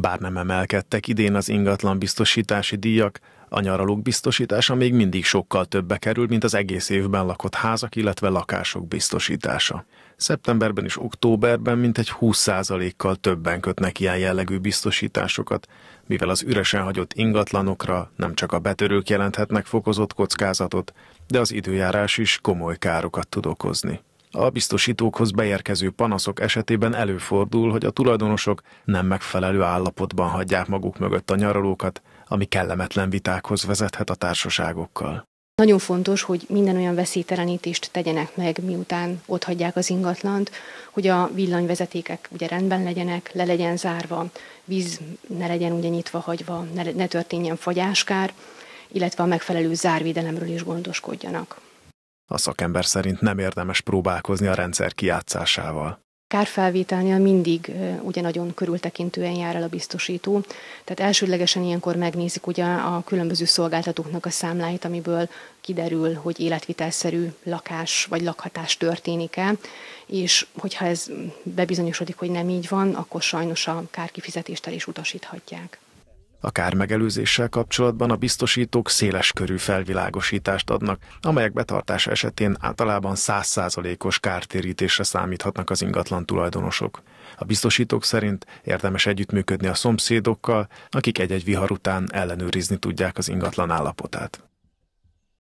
Bár nem emelkedtek idén az ingatlan biztosítási díjak, a nyaralók biztosítása még mindig sokkal többbe kerül, mint az egész évben lakott házak, illetve lakások biztosítása. Szeptemberben és októberben mintegy 20%-kal többen kötnek ilyen jellegű biztosításokat, mivel az üresen hagyott ingatlanokra nem csak a betörők jelenthetnek fokozott kockázatot, de az időjárás is komoly károkat tud okozni. A biztosítókhoz beérkező panaszok esetében előfordul, hogy a tulajdonosok nem megfelelő állapotban hagyják maguk mögött a nyaralókat, ami kellemetlen vitákhoz vezethet a társaságokkal. Nagyon fontos, hogy minden olyan veszélytelenítést tegyenek meg, miután ott hagyják az ingatlant, hogy a villanyvezetékek ugye rendben legyenek, le legyen zárva, víz ne legyen ugye nyitva hagyva, ne, ne történjen fagyáskár, illetve a megfelelő zárvédelemről is gondoskodjanak. A szakember szerint nem érdemes próbálkozni a rendszer kiátszásával. Kárfelvételnél mindig ugye nagyon körültekintően jár el a biztosító, tehát elsődlegesen ilyenkor megnézik ugye a különböző szolgáltatóknak a számláit, amiből kiderül, hogy életvitelszerű lakás vagy lakhatás történik-e, és hogyha ez bebizonyosodik, hogy nem így van, akkor sajnos a kárkifizetéstel is utasíthatják. A kármegelőzéssel kapcsolatban a biztosítók széles körű felvilágosítást adnak, amelyek betartása esetén általában 100%-os kártérítésre számíthatnak az ingatlan tulajdonosok. A biztosítók szerint érdemes együttműködni a szomszédokkal, akik egy-egy vihar után ellenőrizni tudják az ingatlan állapotát.